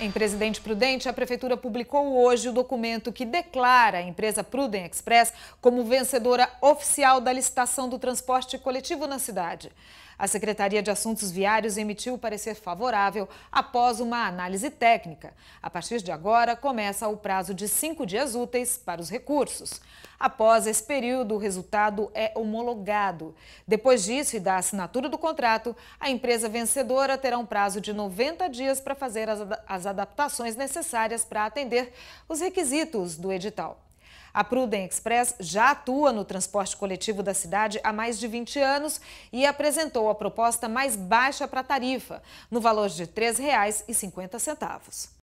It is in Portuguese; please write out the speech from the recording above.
Em Presidente Prudente, a Prefeitura publicou hoje o documento que declara a empresa Pruden Express como vencedora oficial da licitação do transporte coletivo na cidade. A Secretaria de Assuntos Viários emitiu parecer favorável após uma análise técnica. A partir de agora, começa o prazo de cinco dias úteis para os recursos. Após esse período, o resultado é homologado. Depois disso e da assinatura do contrato, a empresa vencedora terá um prazo de 90 dias para fazer as adaptações necessárias para atender os requisitos do edital. A Pruden Express já atua no transporte coletivo da cidade há mais de 20 anos e apresentou a proposta mais baixa para a tarifa, no valor de R$ 3,50.